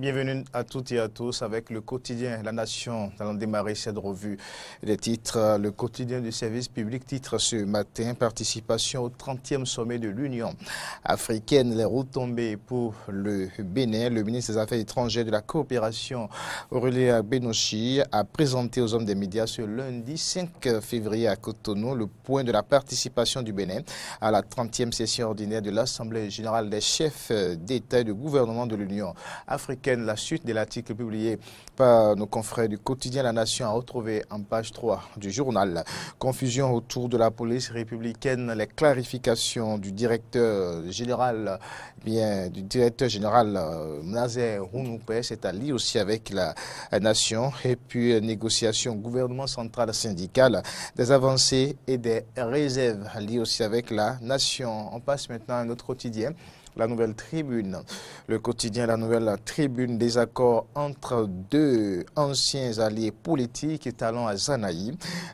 Bienvenue à toutes et à tous avec le quotidien La Nation. Nous allons démarrer cette revue titres. Le quotidien du service public titre ce matin participation au 30e sommet de l'Union africaine. Les retombées pour le Bénin. Le ministre des Affaires étrangères de la coopération, Aurélien Benochi, a présenté aux hommes des médias ce lundi 5 février à Cotonou le point de la participation du Bénin à la 30e session ordinaire de l'Assemblée générale des chefs d'État et de gouvernement de l'Union africaine la suite de l'article publié par nos confrères du quotidien La Nation a retrouvé en page 3 du journal. Confusion autour de la police républicaine, les clarifications du directeur général, bien, du directeur général euh, Nazer Rounoupé, c'est à aussi avec la Nation, et puis euh, négociation gouvernement central syndical, des avancées et des réserves liées aussi avec la Nation. On passe maintenant à notre quotidien. La nouvelle tribune, le quotidien La nouvelle tribune des accords entre deux anciens alliés politiques Talon à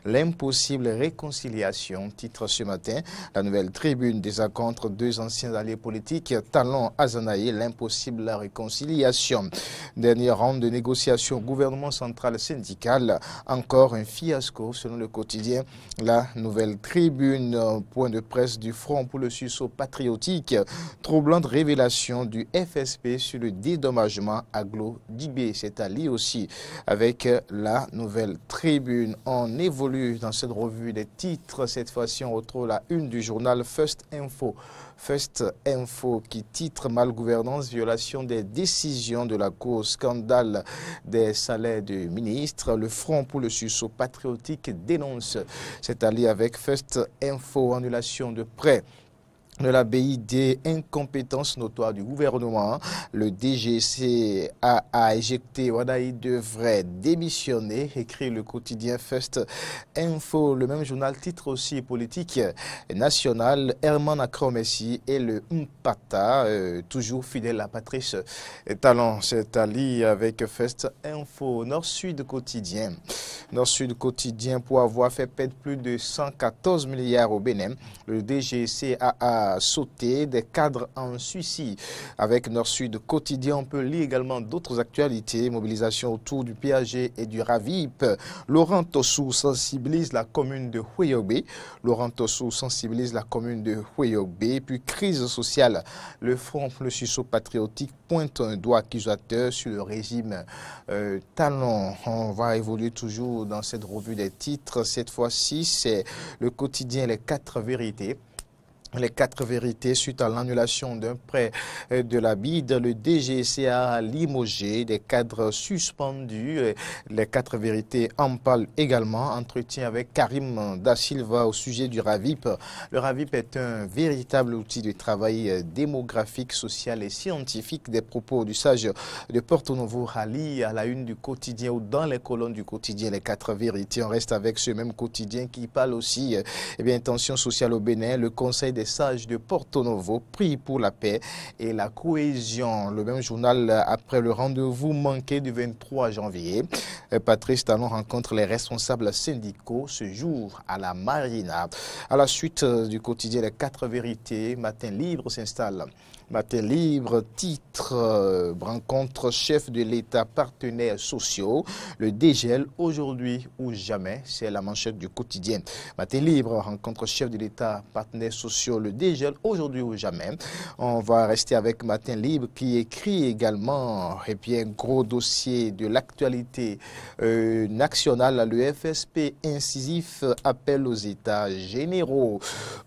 l'impossible réconciliation, titre ce matin. La nouvelle tribune des accords entre deux anciens alliés politiques Talon Azanaï l'impossible réconciliation. Dernière ronde de négociation gouvernement central syndical, encore un fiasco selon le quotidien La Nouvelle Tribune, point de presse du Front pour le Susso patriotique, trouble de révélation du FSP sur le dédommagement aglo-dibé. C'est à aussi avec la nouvelle tribune. On évolue dans cette revue des titres. Cette fois-ci, on retrouve la une du journal First Info. First Info qui titre Malgouvernance, violation des décisions de la Cour, scandale des salaires du ministre. Le Front pour le sursaut patriotique dénonce. C'est allié avec First Info, annulation de prêts de la BID, incompétence notoire du gouvernement. Hein. Le DGC a, éjecté Wadaï devrait démissionner, écrit le quotidien Fest Info. Le même journal titre aussi politique national Herman Akromessi et le Mpata, euh, toujours fidèle à Patrice Talon. C'est Ali avec Fest Info. Nord-Sud quotidien. Nord-Sud quotidien pour avoir fait perdre plus de 114 milliards au Bénin. Le a sauter des cadres en Suisse. Avec Nord-Sud quotidien, on peut lire également d'autres actualités, mobilisation autour du PAG et du RAVIP. Laurent Tossou sensibilise la commune de Huéobé. Laurent Tossou sensibilise la commune de Huéobé. Puis crise sociale. Le Front le Susso patriotique pointe un doigt accusateur sur le régime euh, Talon. On va évoluer toujours dans cette revue des titres. Cette fois-ci, c'est le quotidien Les Quatre Vérités les quatre vérités suite à l'annulation d'un prêt euh, de la BID, le DGCA a limogé des cadres suspendus. Euh, les quatre vérités en parlent également. Entretien avec Karim Da Silva au sujet du RAVIP. Le RAVIP est un véritable outil de travail euh, démographique, social et scientifique. Des propos du sage de Porto Novo rallye à la une du quotidien ou dans les colonnes du quotidien, les quatre vérités. On reste avec ce même quotidien qui parle aussi eh bien, tension sociale au Bénin. Le Conseil des sages de Porto Novo prie pour la paix et la cohésion. Le même journal, euh, après le rendez-vous manqué du 23 janvier, euh, Patrice Talon rencontre les responsables syndicaux ce jour à la Marina. À la suite euh, du quotidien Les quatre vérités, Matin Libre s'installe. Matin Libre, titre, rencontre chef de l'État, partenaires sociaux, le dégel aujourd'hui ou jamais, c'est la manchette du quotidien. Matin Libre, rencontre chef de l'État, partenaires sociaux, le dégel aujourd'hui ou jamais. On va rester avec Matin Libre qui écrit également et eh bien, gros dossier de l'actualité euh, nationale. Le FSP incisif appelle aux États généraux.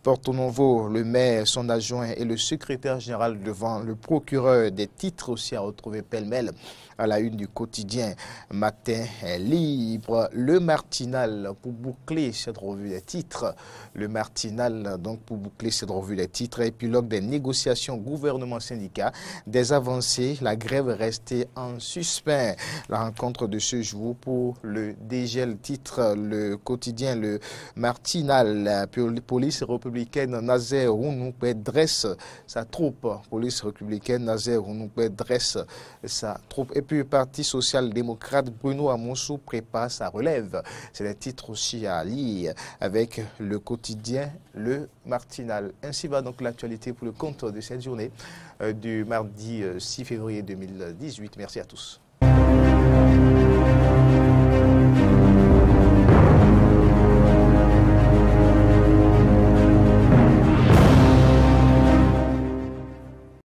Porto nouveau le maire, son adjoint et le secrétaire général devant le procureur des titres aussi à retrouver pêle-mêle à la une du quotidien Matin Libre. Le Martinal pour boucler cette revue des titres. Le Martinal donc pour boucler c'est de revue les titres, épilogue des négociations gouvernement-syndicat, des avancées, la grève restée en suspens. La rencontre de ce jour pour le dégel titre, le quotidien, le martinal. la police républicaine Nazaire Ounoukwe dresse sa troupe. Police républicaine Nazaire dresse sa troupe. Et puis, Parti social-démocrate Bruno Amonso prépare sa relève. C'est le titre aussi à lire avec le quotidien, le martinal. Ainsi va donc l'actualité pour le compte de cette journée euh, du mardi 6 euh, février 2018. Merci à tous.